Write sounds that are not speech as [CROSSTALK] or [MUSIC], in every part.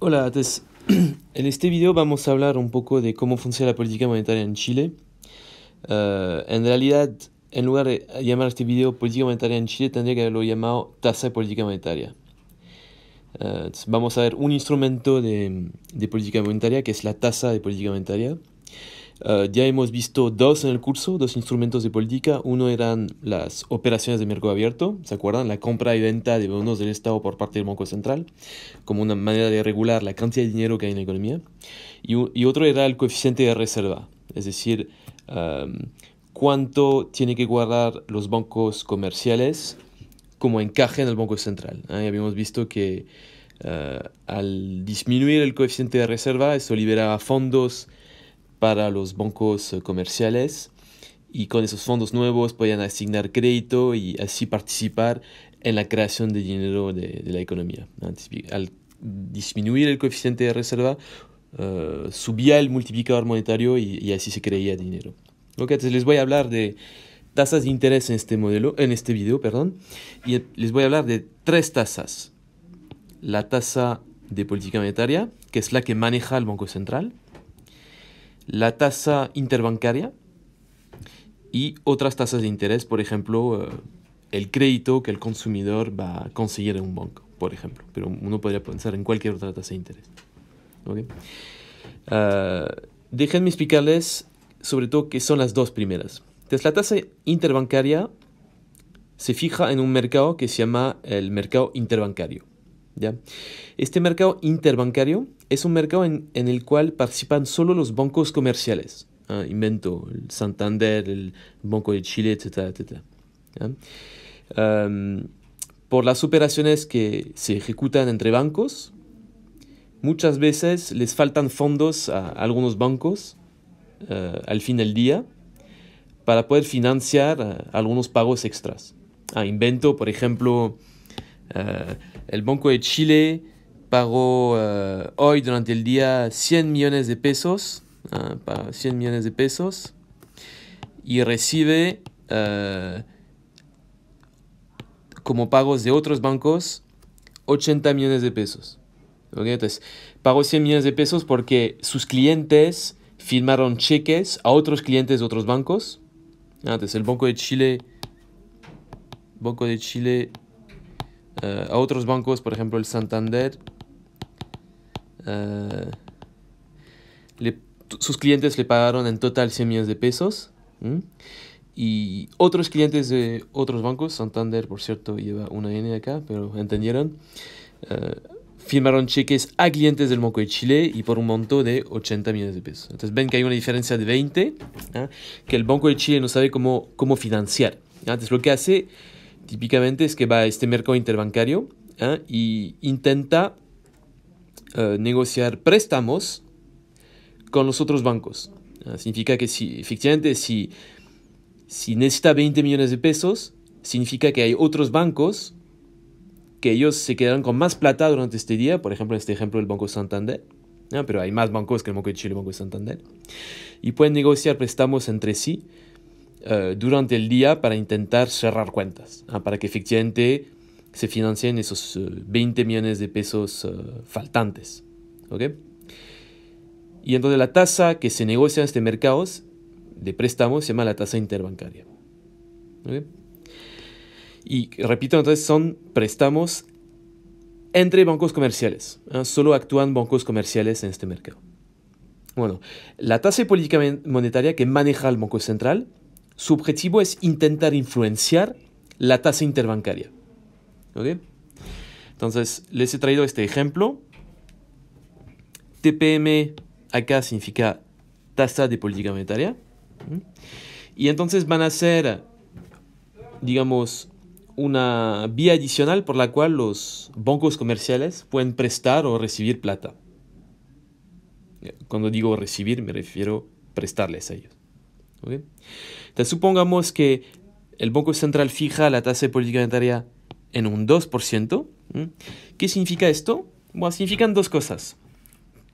Hola, [CLEARS THROAT] en este video vamos a hablar un poco de cómo funciona la política monetaria en Chile. Eh, en realidad, en lugar de llamar este video política monetaria en Chile, tendría que haberlo llamado tasa de política monetaria. Eh, vamos a ver un instrumento de, de, política monetaria que es la tasa de política monetaria. Eh, ya hemos visto dos en el curso, dos instrumentos de política. Uno eran las operaciones de mercado abierto, ¿se acuerdan? La compra y venta de bonos del Estado por parte del Banco Central, como una manera de regular la cantidad de dinero que hay en la economía. Y, y otro era el coeficiente de reserva, es decir, em, cuánto tienen que guardar los bancos comerciales como encaje en el Banco Central. ¿eh? Habíamos visto que eh, al disminuir el coeficiente de reserva, eso liberaba fondos para los bancos eh, comerciales y con esos fondos nuevos podían asignar crédito y así participar en la creación de dinero de, la economía. Al disminuir el coeficiente de reserva, eh, subía el multiplicador monetario y, así se creía dinero. Ok, entonces les voy a hablar de tasas de interés en este modelo, en este video, perdón, y les voy a hablar de tres tasas. La tasa de política monetaria, que es la que maneja el Banco Central, la tasa interbancaria y otras tasas de interés, por ejemplo, eh, el crédito que el consumidor va a conseguir en un banco, por ejemplo. Pero uno podría pensar en cualquier otra tasa de interés. ¿Okay? Ah, déjenme explicarles sobre todo qué son las dos primeras. Entonces, la tasa interbancaria se fija en un mercado que se llama el mercado interbancario. Este mercado interbancario es un mercado en, el cual participan solo los bancos comerciales. Invento, el Santander, el Banco de Chile, etc em, por las operaciones que se ejecutan entre bancos, muchas veces les faltan fondos a algunos bancos eh, al fin del día para poder financiar eh, algunos pagos extras. Ah, invento, por ejemplo, eh, el Banco de Chile pagó eh, hoy durante el día 100 millones de pesos, 100 ah, millones de pesos, y recibe eh, como pagos de otros bancos 80 millones de pesos. Entonces, pagó 100 millones de pesos porque sus clientes firmaron cheques a otros clientes de otros bancos. Ah, entonces, el Banco de Chile, Banco de Chile eh, a otros bancos, por ejemplo el Santander, eh, sus clientes le pagaron en total 100 millones de pesos. Y otros clientes de otros bancos, Santander por cierto lleva una N acá, pero entendieron, eh, firmaron cheques a clientes del Banco de Chile y por un monto de 80 millones de pesos. Entonces ven que hay una diferencia de 20 ¿ah? que el Banco de Chile no sabe cómo, cómo financiar. ¿ah? Entonces lo que hace típicamente es que va a este mercado interbancario e y intenta eh, negociar préstamos con los otros bancos. ¿ah? Significa que si efectivamente si, si necesita 20 millones de pesos, significa que hay otros bancos que ellos se quedarán con más plata durante este día, por ejemplo, en este ejemplo el Banco Santander, pero hay más bancos que el Banco de Chile y el Banco Santander, y pueden negociar préstamos entre sí eh, durante el día para intentar cerrar cuentas, ah, para que efectivamente se financien esos 20 eh, millones de pesos eh, faltantes. ¿okay? Y entonces la tasa que se negocia en este mercado de préstamos se llama la tasa interbancaria. Y repito, entonces son préstamos entre bancos comerciales. Ah, solo actúan bancos comerciales en este mercado. Bueno, la tasa de política monetaria que maneja el Banco Central su objetivo es intentar influenciar la tasa interbancaria. Entonces, les he traído este ejemplo. TPM acá significa tasa de política monetaria. Y entonces van a ser, digamos, una vía adicional por la cual los bancos comerciales pueden prestar o recibir plata. Cuando digo recibir me refiero prestarles a ellos. Entonces, supongamos que el Banco Central fija la tasa de política monetaria en un 2%. ¿Qué significa esto? Bueno, significan dos cosas.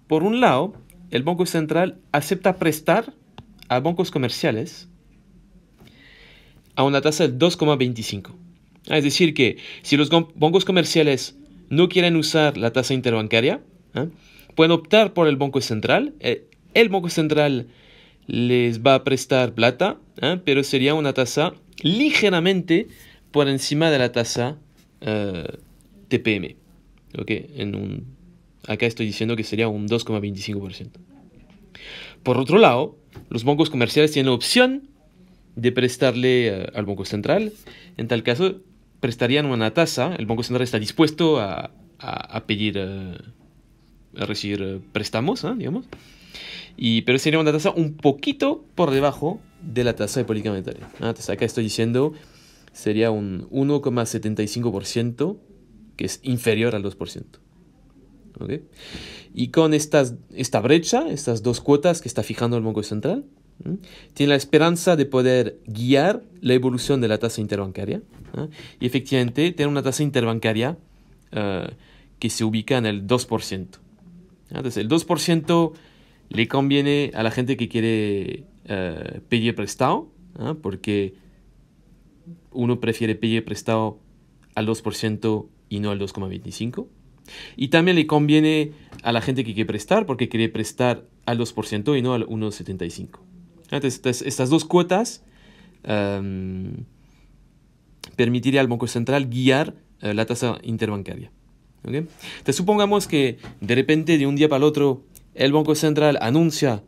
Por un lado, el Banco Central acepta prestar a bancos comerciales a una tasa del 2,25. Ah, es decir, que si los bancos comerciales no quieren usar la tasa interbancaria, ¿ah? pueden optar por el Banco Central. Eh, el Banco Central les va a prestar plata, ¿eh? pero sería una tasa ligeramente por encima de la tasa eh, TPM. Okay, en un, acá estoy diciendo que sería un 2,25%. Por otro lado, los bancos comerciales tienen la opción de prestarle eh, al Banco Central. En tal caso, prestarían una tasa. El Banco Central está dispuesto a, pedir, a recibir préstamos, digamos pero sería una tasa un poquito por debajo de la tasa de política monetaria. Entonces acá estoy diciendo sería un 1,75% que es inferior al 2%. ¿Okay? Y con estas, esta brecha, estas dos cuotas que está fijando el Banco Central, tiene la esperanza de poder guiar la evolución de la tasa interbancaria ¿ah? y efectivamente tener una tasa interbancaria eh, que se ubica en el 2%. ¿Ah? Entonces el 2% le conviene a la gente que quiere eh, pedir prestado, ¿ah? porque uno prefiere pedir prestado al 2% y no al 2,25%. Y también le conviene a la gente que quiere prestar, porque quiere prestar al 2% y no al 1,75%. Ah, entonces, estas, dos cuotas em, permitirían al Banco Central guiar eh, la tasa interbancaria. Entonces, supongamos que de repente, de un día para el otro, el Banco Central anuncia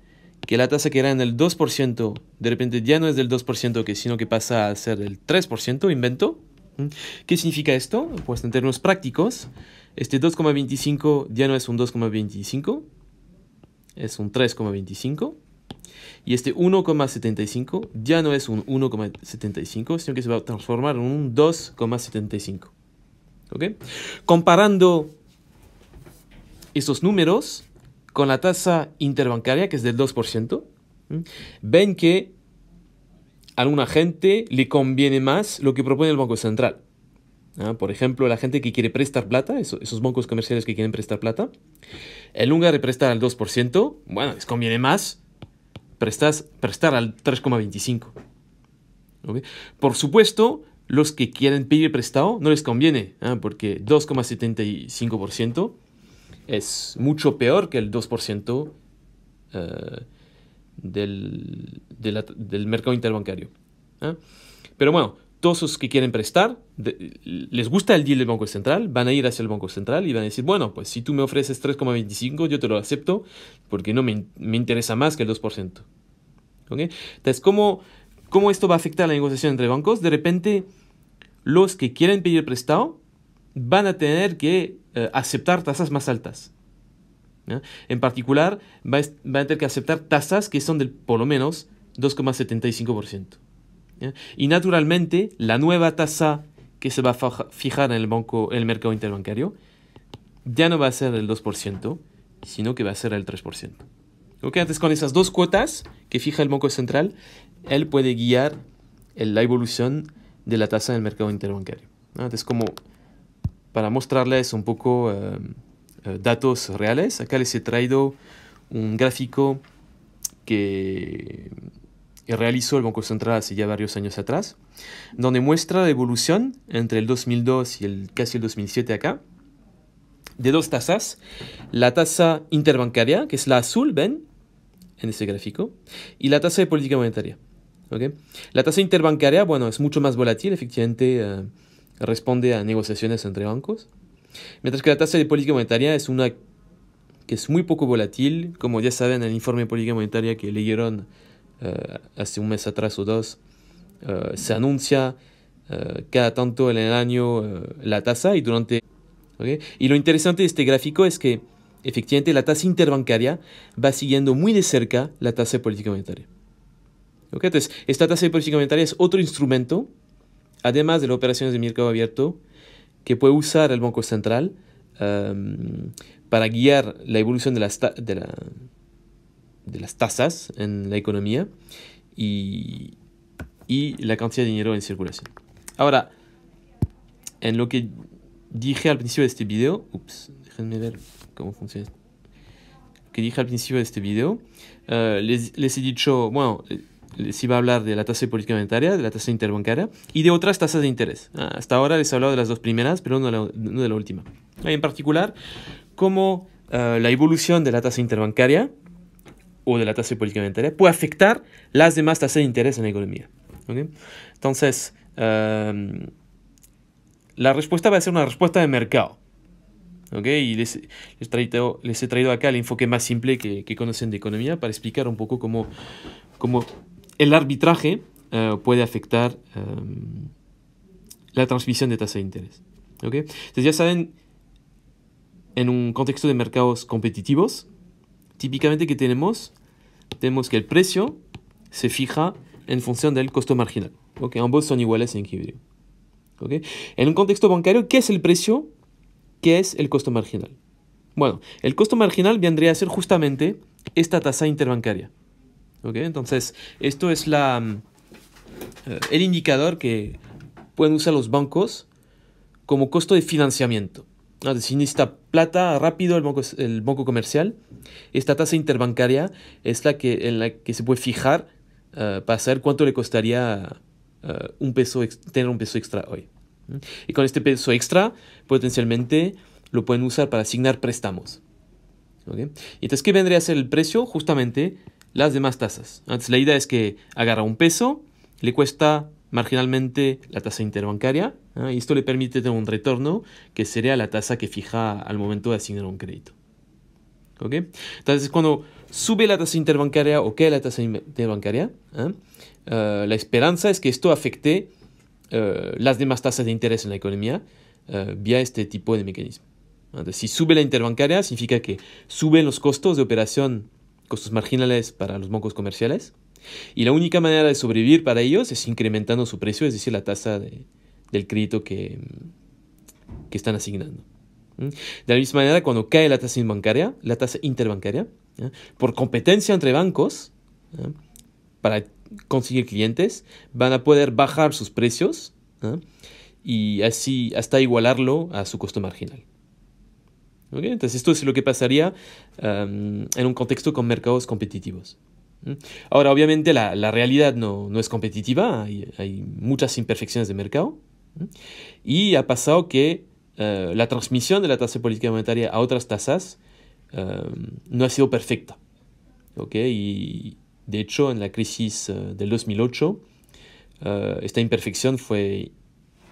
que la tasa que era en el 2%, de repente ya no es del 2%, que, sino que pasa a ser del 3%, invento. ¿Mm? ¿Qué significa esto? Pues en términos prácticos, este 2,25 ya no es un 2,25, es un 3,25. Y este 1,75 ya no es un 1,75, sino que se va a transformar en un 2,75. ¿Ok? Comparando estos números, con la tasa interbancaria, que es del 2%, ven que a alguna gente le conviene más lo que propone el Banco Central. ¿ah? Por ejemplo, la gente que quiere prestar plata, esos, bancos comerciales que quieren prestar plata, en lugar de prestar al 2%, bueno, les conviene más prestas, prestar al 3,25%. Por supuesto, los que quieren pedir prestado no les conviene, ¿ah? porque 2,75% es mucho peor que el 2% eh, del, mercado interbancario. ¿eh? Pero bueno, todos los que quieren prestar, les gusta el deal del Banco Central, van a ir hacia el Banco Central y van a decir, bueno, pues si tú me ofreces 3,25, yo te lo acepto porque no me, interesa más que el 2%. Entonces, ¿cómo, ¿cómo esto va a afectar la negociación entre bancos? De repente, los que quieren pedir prestado van a tener que eh, aceptar tasas más altas. En particular, van va a tener que aceptar tasas que son del por lo menos 2,75%. Y naturalmente, la nueva tasa que se va a fijar en el, banco, el mercado interbancario ya no va a ser el 2%, sino que va a ser el 3%. ¿Ok? Antes con esas dos cuotas que fija el Banco Central, él puede guiar la evolución de la tasa del mercado interbancario. Entonces, como para mostrarles un poco eh, eh, datos reales. Acá les he traído un gráfico que realizó el Banco Central hace ya varios años atrás, donde muestra la evolución entre el 2002 y el, casi el 2007 acá, de dos tasas, la tasa interbancaria, que es la azul, ven, en ese gráfico, y la tasa de política monetaria. La tasa interbancaria, bueno, es mucho más volátil, efectivamente, eh, responde a negociaciones entre bancos, mientras que la tasa de política monetaria es una que es muy poco volátil, como ya saben en el informe de política monetaria que leyeron eh, hace un mes atrás o dos, eh, se anuncia eh, cada tanto en el año la tasa y durante... Y lo interesante de este gráfico es que efectivamente la tasa interbancaria va siguiendo muy de cerca la tasa de política monetaria. Entonces, esta tasa de política monetaria es otro instrumento además de las operaciones de mercado abierto, que puede usar el Banco Central em, para guiar la evolución de las, de, las tasas en la economía y, y la cantidad de dinero en circulación. Ahora, en lo que dije al principio de este video, ups, déjenme ver cómo funciona. que dije al principio de este video, eh, les, les he dicho, bueno, les va a hablar de la tasa de política monetaria, de la tasa interbancaria y de otras tasas de interés. Ah, hasta ahora les he hablado de las dos primeras, pero no de la, última. en particular, cómo ah, la evolución de la tasa interbancaria o de la tasa de política monetaria puede afectar las demás tasas de interés en la economía. Entonces, la respuesta va a ser una respuesta de mercado. Okay, y les, les, he traído acá el enfoque más simple que, que, conocen de economía para explicar un poco cómo, cómo el arbitraje eh, puede afectar em, la transmisión de tasa de interés. ¿okay? Entonces ya saben, en un contexto de mercados competitivos, típicamente que tenemos, tenemos que el precio se fija en función del costo marginal. ¿okay? Ambos son iguales en equilibrio. En un contexto bancario, ¿qué es el precio? ¿Qué es el costo marginal? Bueno, el costo marginal vendría a ser justamente esta tasa interbancaria. Entonces, esto es la, mm, eh, el indicador que pueden usar los bancos como costo de financiamiento. Ah, si necesita plata rápido el banco, el banco comercial. Esta tasa interbancaria es la que, en la que se puede fijar eh, para saber cuánto le costaría eh, un peso tener un peso extra hoy. Y con este peso extra, potencialmente lo pueden usar para asignar préstamos. ¿Okay? Entonces, ¿qué vendría a ser el precio? Justamente las demás tasas. Entonces, la idea es que agarra un peso, le cuesta marginalmente la tasa interbancaria y esto le permite tener un retorno que sería la tasa que fija al momento de asignar un crédito. ¿Ok? Entonces, cuando sube la tasa interbancaria o cae la tasa interbancaria, ¿eh? Eh, la esperanza es que esto afecte eh, las demás tasas de interés en la economía vía este tipo de mecanismo. Entonces, si sube la interbancaria, significa que suben los costos de operación costos marginales para los bancos comerciales. Y la única manera de sobrevivir para ellos es incrementando su precio, es decir, la tasa del crédito que, mm, que están asignando. ¿Mm? De la misma manera, cuando cae la tasa bancaria, la tasa interbancaria, por competencia entre bancos, para conseguir clientes, van a poder bajar sus precios y así hasta igualarlo a su costo marginal. Entonces esto es lo que pasaría em, en un contexto con mercados competitivos. Ahora, obviamente la, la realidad no, no, es competitiva, hay, hay, muchas imperfecciones de mercado y ha pasado que eh, la transmisión de la tasa política monetaria a otras tasas em, no ha sido perfecta. Y de hecho, en la crisis eh, del 2008, eh, esta imperfección fue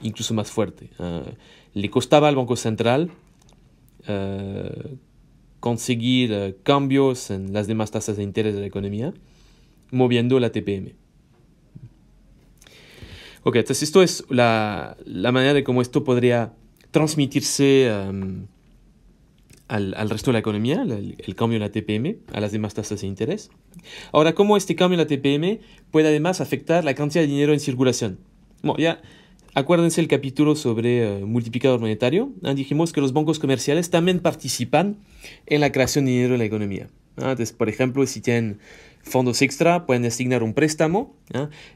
incluso más fuerte. le costaba al Banco Central eh, conseguir eh, cambios en las demás tasas de interés de la economía moviendo la TPM. Ok, entonces esto es la, la manera de cómo esto podría transmitirse em, al, al, resto de la economía, el, cambio en la TPM, a las demás tasas de interés. Ahora, ¿cómo este cambio en la TPM puede además afectar la cantidad de dinero en circulación? Bueno, ya Acuérdense el capítulo sobre eh, multiplicador monetario. Ah, dijimos que los bancos comerciales también participan en la creación de dinero en la economía. Entonces, por ejemplo, si tienen fondos extra, pueden asignar un préstamo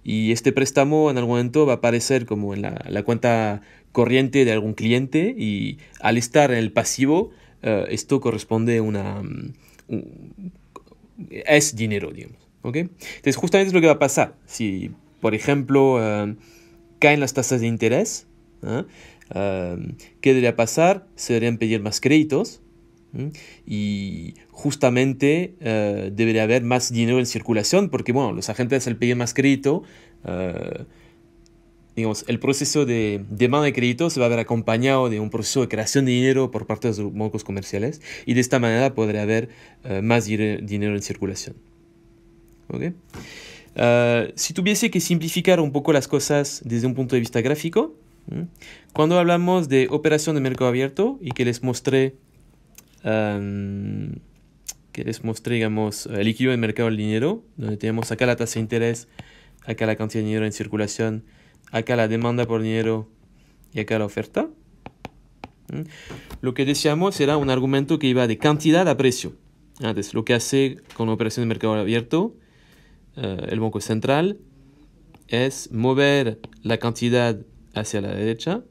y este préstamo en algún momento va a aparecer como en la, cuenta corriente de algún cliente y al estar en el pasivo, eh, esto corresponde a una... Mm, un, es dinero, digamos. ¿okay? Entonces, justamente es lo que va a pasar. Si, por ejemplo, eh, caen las tasas de interés, ¿qué debería pasar? Se deberían pedir más créditos y justamente eh, debería haber más dinero en circulación porque, bueno, los agentes al pedir más crédito, eh, digamos, el proceso de demanda de crédito se va a ver acompañado de un proceso de creación de dinero por parte de los bancos comerciales y de esta manera podría haber eh, más dinero en circulación. ¿Okay? Eh, si tuviese que simplificar un poco las cosas desde un punto de vista gráfico, cuando hablamos de operación de mercado abierto y que les mostré, em, que les mostré, digamos, el equilibrio del mercado del dinero, donde tenemos acá la tasa de interés, acá la cantidad de dinero en circulación, acá la demanda por dinero y acá la oferta. Lo que decíamos era un argumento que iba de cantidad a precio. Antes, lo que hace con operación de mercado abierto eh, el Banco Central es mover la cantidad hacia la derecha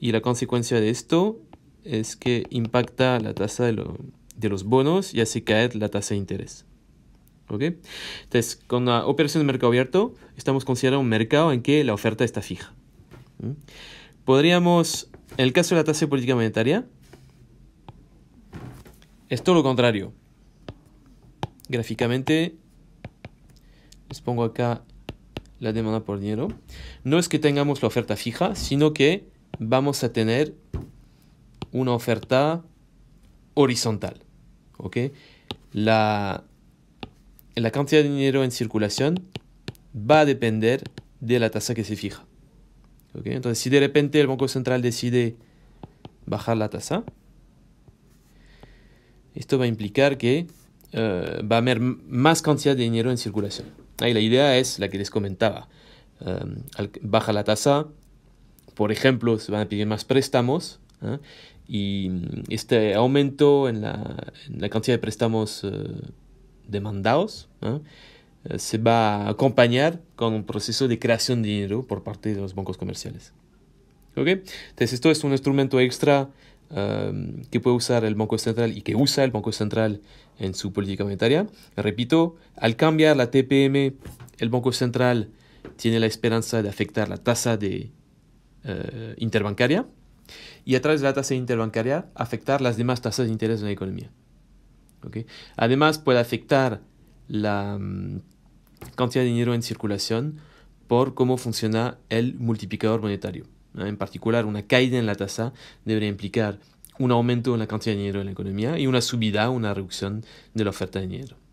y la consecuencia de esto es que impacta la tasa de, los bonos y así caer la tasa de interés. ¿Ok? Entonces, con la operación de mercado abierto, estamos considerando un mercado en que la oferta está fija. Podríamos, en el caso de la tasa de política monetaria, es todo lo contrario. Gráficamente, les pongo acá la demanda por dinero, no es que tengamos la oferta fija, sino que vamos a tener una oferta horizontal. La, la cantidad de dinero en circulación va a depender de la tasa que se fija. Entonces, si de repente el Banco Central decide bajar la tasa, esto va a implicar que eh, va a haber más cantidad de dinero en circulación. Ahí la idea es la que les comentaba. Em, baja la tasa, por ejemplo, se van a pedir más préstamos ¿ah? y mm, este aumento en la, cantidad de préstamos eh, demandados ¿ah? eh, se va a acompañar con un proceso de creación de dinero por parte de los bancos comerciales. ¿Okay? Entonces esto es un instrumento extra em, que puede usar el Banco Central y que usa el Banco Central en su política monetaria. Repito, al cambiar la TPM, el Banco Central tiene la esperanza de afectar la tasa de, eh, interbancaria y a través de la tasa interbancaria afectar las demás tasas de interés de la economía. Además, puede afectar la mm, cantidad de dinero en circulación por cómo funciona el multiplicador monetario. En particular, una caída en la tasa debería implicar un aumento en la cantidad de dinero en la economía y una subida, una reducción de la oferta de dinero.